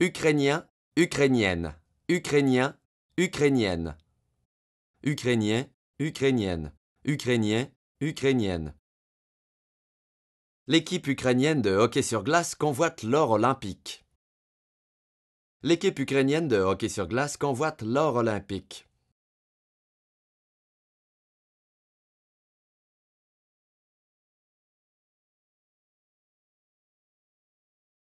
Ukrainien, ukrainienne, ukrainien, ukrainienne. Ukrainien, ukrainienne, ukrainien, ukrainienne. L'équipe ukrainienne de hockey sur glace convoite l'or olympique. L'équipe ukrainienne de hockey sur glace convoite l'or olympique.